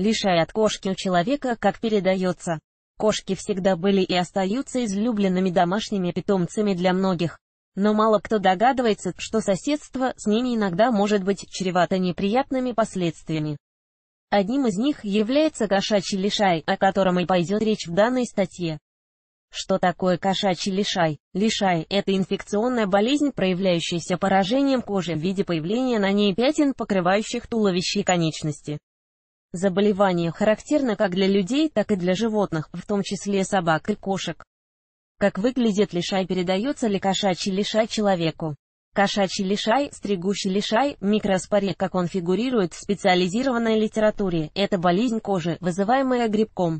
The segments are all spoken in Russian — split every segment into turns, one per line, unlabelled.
лишая от кошки у человека, как передается. Кошки всегда были и остаются излюбленными домашними питомцами для многих. Но мало кто догадывается, что соседство с ними иногда может быть чревато неприятными последствиями. Одним из них является кошачий лишай, о котором и пойдет речь в данной статье. Что такое кошачий лишай? Лишай – это инфекционная болезнь, проявляющаяся поражением кожи в виде появления на ней пятен, покрывающих туловище и конечности. Заболевание характерно как для людей, так и для животных, в том числе собак и кошек. Как выглядит лишай передается ли кошачий лишай человеку? Кошачий лишай, стригущий лишай, микроспоре, как он фигурирует в специализированной литературе, это болезнь кожи, вызываемая грибком.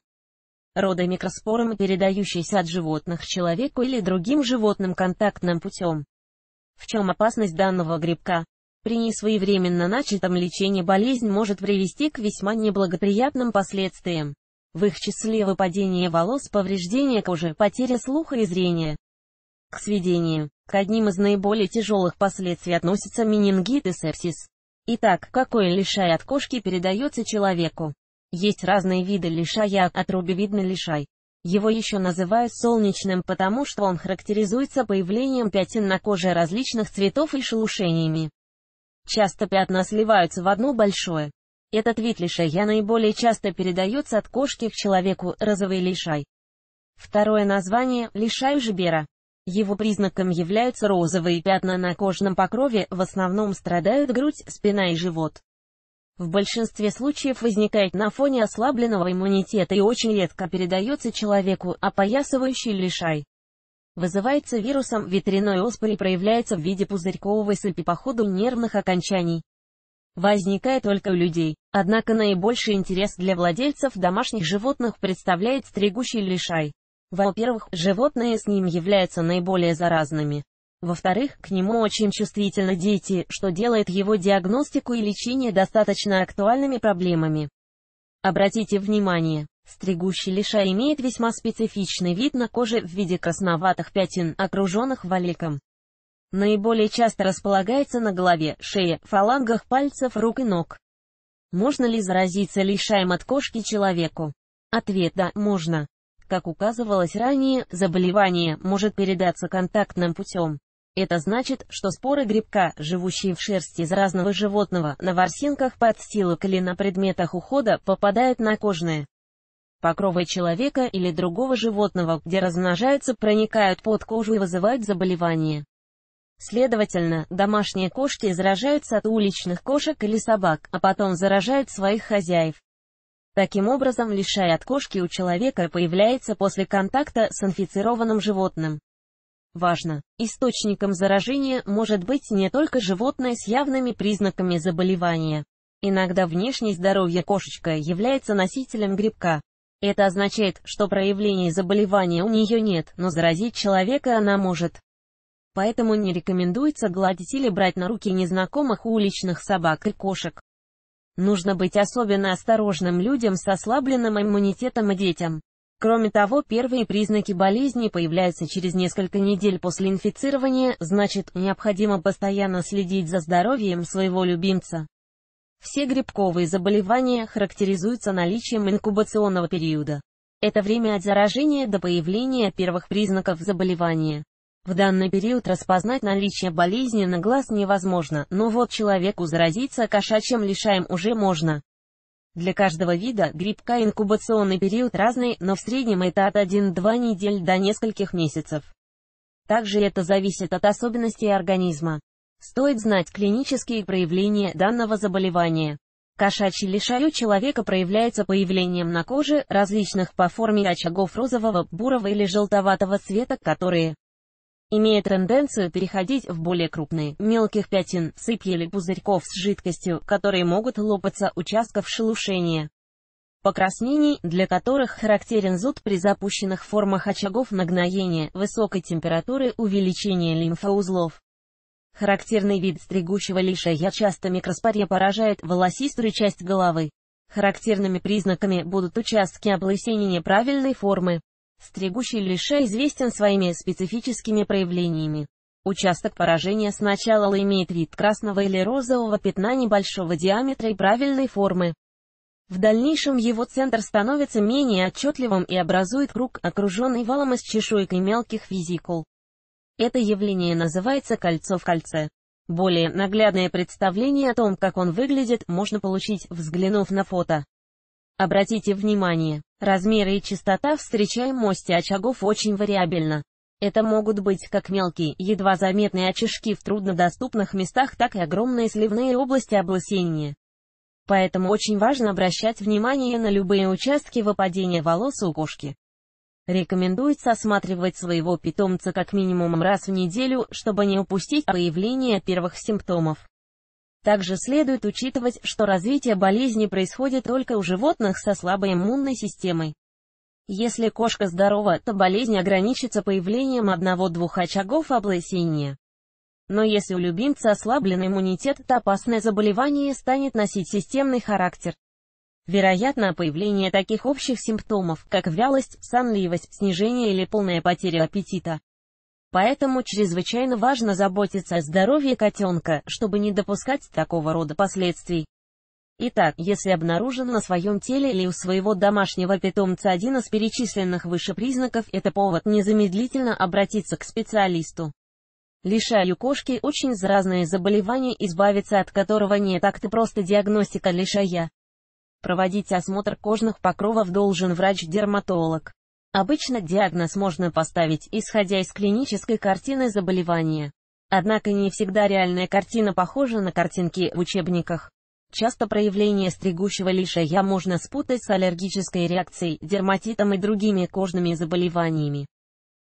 Рода микроспором, передающийся от животных человеку или другим животным контактным путем. В чем опасность данного грибка? При несвоевременно начатом лечении болезнь может привести к весьма неблагоприятным последствиям. В их числе выпадение волос, повреждение кожи, потеря слуха и зрения. К сведению, к одним из наиболее тяжелых последствий относятся менингит и сепсис. Итак, какой лишай от кошки передается человеку? Есть разные виды лишая, а от рубевидный лишай. Его еще называют солнечным, потому что он характеризуется появлением пятен на коже различных цветов и шелушениями. Часто пятна сливаются в одно большое. Этот вид лишая наиболее часто передается от кошки к человеку, розовый лишай. Второе название – лишай жибера. Его признаком являются розовые пятна на кожном покрове, в основном страдают грудь, спина и живот. В большинстве случаев возникает на фоне ослабленного иммунитета и очень редко передается человеку, опоясывающий лишай вызывается вирусом ветряной оспы и проявляется в виде пузырьковой сыпи по ходу нервных окончаний. Возникает только у людей, однако наибольший интерес для владельцев домашних животных представляет стригущий лишай. Во-первых, животные с ним являются наиболее заразными. Во-вторых, к нему очень чувствительны дети, что делает его диагностику и лечение достаточно актуальными проблемами. Обратите внимание, Стригущий лиша имеет весьма специфичный вид на коже в виде красноватых пятен, окруженных валиком. Наиболее часто располагается на голове, шее, фалангах пальцев рук и ног. Можно ли заразиться лишаем от кошки человеку? Ответ «да, можно». Как указывалось ранее, заболевание может передаться контактным путем. Это значит, что споры грибка, живущие в шерсти заразного животного, на ворсинках подстилок или на предметах ухода, попадают на кожные Покровы человека или другого животного, где размножаются, проникают под кожу и вызывают заболевания. Следовательно, домашние кошки заражаются от уличных кошек или собак, а потом заражают своих хозяев. Таким образом, лишай от кошки у человека появляется после контакта с инфицированным животным. Важно! Источником заражения может быть не только животное с явными признаками заболевания. Иногда внешнее здоровье кошечка является носителем грибка. Это означает, что проявлений заболевания у нее нет, но заразить человека она может. Поэтому не рекомендуется гладить или брать на руки незнакомых уличных собак и кошек. Нужно быть особенно осторожным людям с ослабленным иммунитетом и детям. Кроме того, первые признаки болезни появляются через несколько недель после инфицирования, значит, необходимо постоянно следить за здоровьем своего любимца. Все грибковые заболевания характеризуются наличием инкубационного периода. Это время от заражения до появления первых признаков заболевания. В данный период распознать наличие болезни на глаз невозможно, но вот человеку заразиться кошачьим лишаем уже можно. Для каждого вида грибка инкубационный период разный, но в среднем это от 1-2 недель до нескольких месяцев. Также это зависит от особенностей организма. Стоит знать клинические проявления данного заболевания. Кошачий лишай у человека проявляется появлением на коже различных по форме очагов розового, бурого или желтоватого цвета, которые имеют тенденцию переходить в более крупные, мелких пятен, сыпь или пузырьков с жидкостью, которые могут лопаться участков шелушения. Покраснений, для которых характерен зуд при запущенных формах очагов нагноения, высокой температуры, увеличения лимфоузлов. Характерный вид стригущего лишая часто микроспорья поражает волосистую часть головы. Характерными признаками будут участки облысения неправильной формы. Стригущий лишай известен своими специфическими проявлениями. Участок поражения сначала имеет вид красного или розового пятна небольшого диаметра и правильной формы. В дальнейшем его центр становится менее отчетливым и образует круг, окруженный валом из чешуек и мелких визикул. Это явление называется кольцо в кольце. Более наглядное представление о том, как он выглядит, можно получить, взглянув на фото. Обратите внимание, размеры и частота встречаемости очагов очень вариабельна. Это могут быть как мелкие, едва заметные очишки в труднодоступных местах, так и огромные сливные области облысения. Поэтому очень важно обращать внимание на любые участки выпадения волос у кошки. Рекомендуется осматривать своего питомца как минимум раз в неделю, чтобы не упустить появление первых симптомов. Также следует учитывать, что развитие болезни происходит только у животных со слабой иммунной системой. Если кошка здорова, то болезнь ограничится появлением одного-двух очагов облысения. Но если у любимца ослаблен иммунитет, то опасное заболевание станет носить системный характер. Вероятно, появление таких общих симптомов, как вялость, сонливость, снижение или полная потеря аппетита. Поэтому чрезвычайно важно заботиться о здоровье котенка, чтобы не допускать такого рода последствий. Итак, если обнаружен на своем теле или у своего домашнего питомца один из перечисленных выше признаков, это повод незамедлительно обратиться к специалисту. Лишаю кошки очень заразное заболевание, избавиться от которого не так-то просто диагностика лишая. Проводить осмотр кожных покровов должен врач-дерматолог. Обычно диагноз можно поставить, исходя из клинической картины заболевания. Однако не всегда реальная картина похожа на картинки в учебниках. Часто проявление стригущего лишая можно спутать с аллергической реакцией, дерматитом и другими кожными заболеваниями.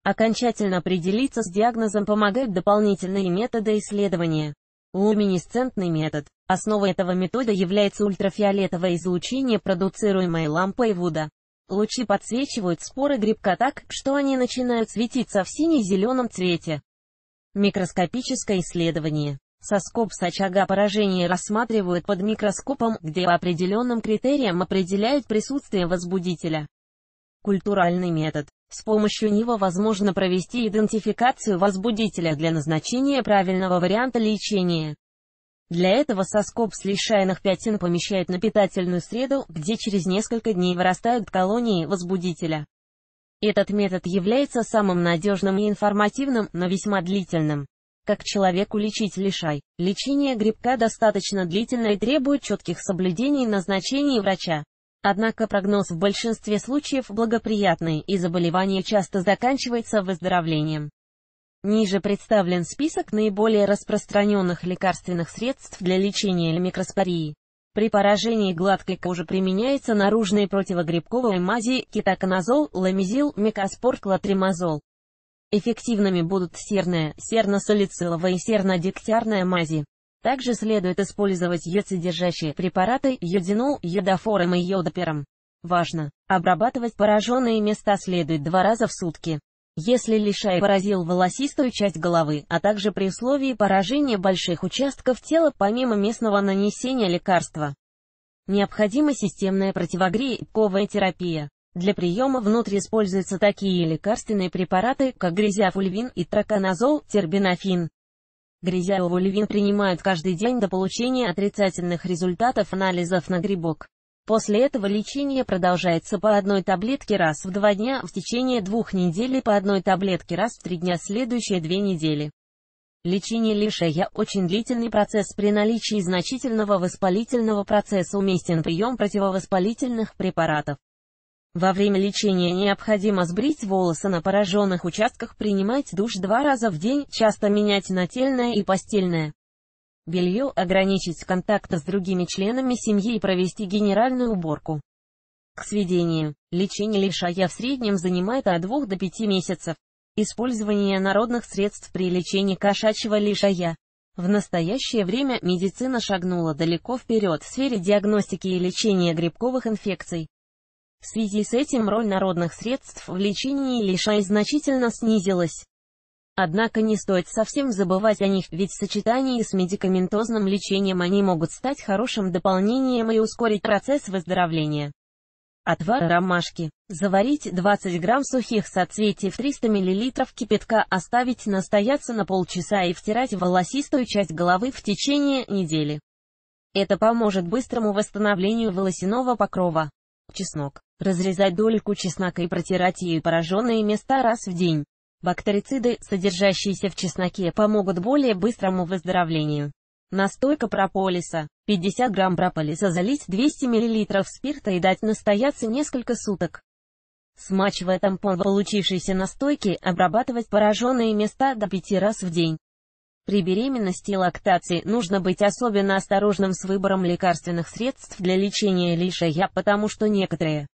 Окончательно определиться с диагнозом помогают дополнительные методы исследования. Луминесцентный метод. Основой этого метода является ультрафиолетовое излучение, продуцируемое лампой Вуда. Лучи подсвечивают споры грибка так, что они начинают светиться в сине-зеленом цвете. Микроскопическое исследование. Соскоб с очага поражения рассматривают под микроскопом, где по определенным критериям определяют присутствие возбудителя. Культуральный метод. С помощью него возможно провести идентификацию возбудителя для назначения правильного варианта лечения. Для этого соскоб с лишайных пятен помещают на питательную среду, где через несколько дней вырастают колонии возбудителя. Этот метод является самым надежным и информативным, но весьма длительным. Как человеку лечить лишай? Лечение грибка достаточно длительно и требует четких соблюдений назначений врача. Однако прогноз в большинстве случаев благоприятный, и заболевание часто заканчивается выздоровлением. Ниже представлен список наиболее распространенных лекарственных средств для лечения микроспории. При поражении гладкой кожи применяется наружные противогрибковые мази кетоконазол, ламизил, микаспорт, клотримазол. Эффективными будут серная, серно-салициловая и серно-дегтярная мази. Также следует использовать йод-содержащие препараты йодинол, йодофором и йодопером. Важно! Обрабатывать пораженные места следует два раза в сутки. Если лишай поразил волосистую часть головы, а также при условии поражения больших участков тела помимо местного нанесения лекарства. Необходима системная противогрибковая терапия. Для приема внутрь используются такие лекарственные препараты, как грязяфульвин и траканозол, тербинофин. Грязяеву Левин принимают каждый день до получения отрицательных результатов анализов на грибок. После этого лечение продолжается по одной таблетке раз в два дня в течение двух недель и по одной таблетке раз в три дня следующие две недели. Лечение лишая – очень длительный процесс при наличии значительного воспалительного процесса уместен прием противовоспалительных препаратов. Во время лечения необходимо сбрить волосы на пораженных участках, принимать душ два раза в день, часто менять нательное и постельное. Белье ограничить контакт с другими членами семьи и провести генеральную уборку. К сведению, лечение лишая в среднем занимает от 2 до 5 месяцев. Использование народных средств при лечении кошачьего лишая. В настоящее время медицина шагнула далеко вперед в сфере диагностики и лечения грибковых инфекций. В связи с этим роль народных средств в лечении лишай значительно снизилась. Однако не стоит совсем забывать о них, ведь в сочетании с медикаментозным лечением они могут стать хорошим дополнением и ускорить процесс выздоровления. Отвар ромашки. Заварить 20 грамм сухих соцветий в 300 мл кипятка, оставить настояться на полчаса и втирать волосистую часть головы в течение недели. Это поможет быстрому восстановлению волосяного покрова. Чеснок. Разрезать дольку чеснока и протирать ею пораженные места раз в день. Бактерициды, содержащиеся в чесноке, помогут более быстрому выздоровлению. Настойка прополиса. 50 грамм прополиса залить 200 мл спирта и дать настояться несколько суток. Смачивая тампон в получившейся настойке, обрабатывать пораженные места до 5 раз в день. При беременности и лактации нужно быть особенно осторожным с выбором лекарственных средств для лечения лишая, потому что некоторые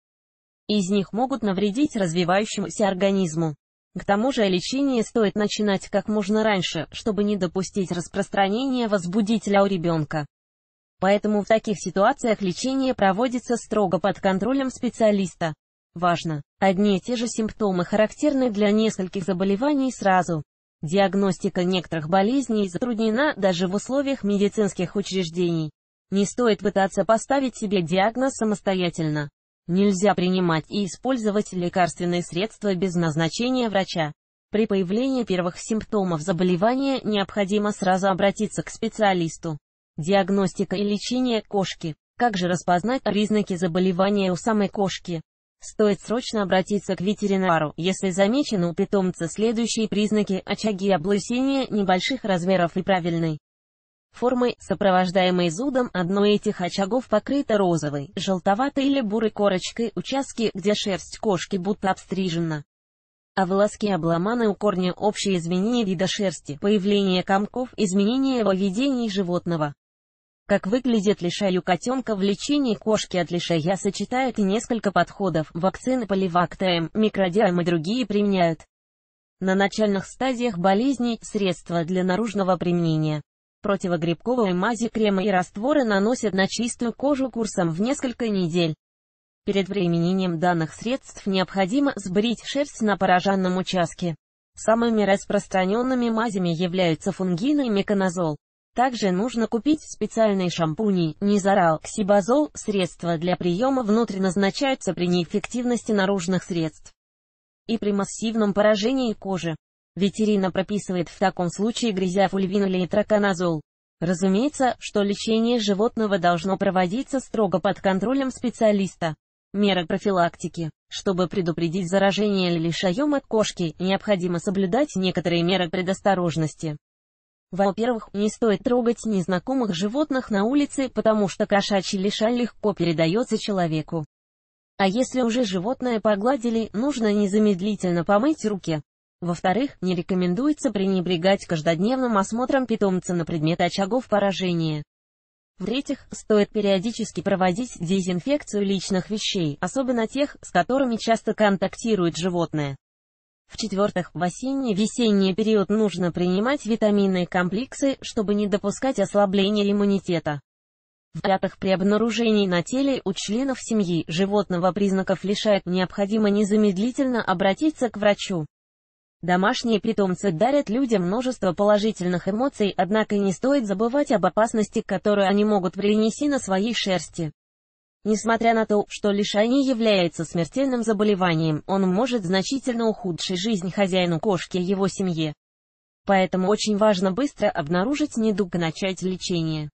из них могут навредить развивающемуся организму. К тому же лечение стоит начинать как можно раньше, чтобы не допустить распространения возбудителя у ребенка. Поэтому в таких ситуациях лечение проводится строго под контролем специалиста. Важно, одни и те же симптомы характерны для нескольких заболеваний сразу. Диагностика некоторых болезней затруднена даже в условиях медицинских учреждений. Не стоит пытаться поставить себе диагноз самостоятельно. Нельзя принимать и использовать лекарственные средства без назначения врача. При появлении первых симптомов заболевания необходимо сразу обратиться к специалисту. Диагностика и лечение кошки. Как же распознать признаки заболевания у самой кошки? Стоит срочно обратиться к ветеринару, если замечены у питомца следующие признаки очаги облысения небольших размеров и правильной. Формы, сопровождаемые зудом, одно этих очагов покрыто розовой, желтоватой или бурой корочкой участки, где шерсть кошки будто обстрижена. А волоски обломаны у корня общие изменения вида шерсти, появление комков, изменение поведений животного. Как выглядит лишаю котенка в лечении кошки от лишая сочетают несколько подходов, вакцины поливактаем, микродиам и другие применяют. На начальных стадиях болезни – средства для наружного применения. Противогрибковые мази кремы и растворы наносят на чистую кожу курсом в несколько недель. Перед применением данных средств необходимо сбрить шерсть на пораженном участке. Самыми распространенными мазями являются фунгин и меканозол. Также нужно купить специальные шампуни, низорал, ксибазол, средства для приема внутрь назначаются при неэффективности наружных средств и при массивном поражении кожи. Ветерина прописывает в таком случае грязяфульвин или траканазол. Разумеется, что лечение животного должно проводиться строго под контролем специалиста. Меры профилактики. Чтобы предупредить заражение лишаем от кошки, необходимо соблюдать некоторые меры предосторожности. Во-первых, не стоит трогать незнакомых животных на улице, потому что кошачий лишай легко передается человеку. А если уже животное погладили, нужно незамедлительно помыть руки. Во-вторых, не рекомендуется пренебрегать каждодневным осмотром питомца на предмет очагов поражения. В-третьих, стоит периодически проводить дезинфекцию личных вещей, особенно тех, с которыми часто контактирует животное. В-четвертых, в осенний-весенний период нужно принимать витаминные комплексы, чтобы не допускать ослабления иммунитета. В-пятых, при обнаружении на теле у членов семьи животного признаков лишает необходимо незамедлительно обратиться к врачу. Домашние питомцы дарят людям множество положительных эмоций, однако не стоит забывать об опасности, которую они могут принести на своей шерсти. Несмотря на то, что лишайни является смертельным заболеванием, он может значительно ухудшить жизнь хозяину кошки и его семье. Поэтому очень важно быстро обнаружить недуг и начать лечение.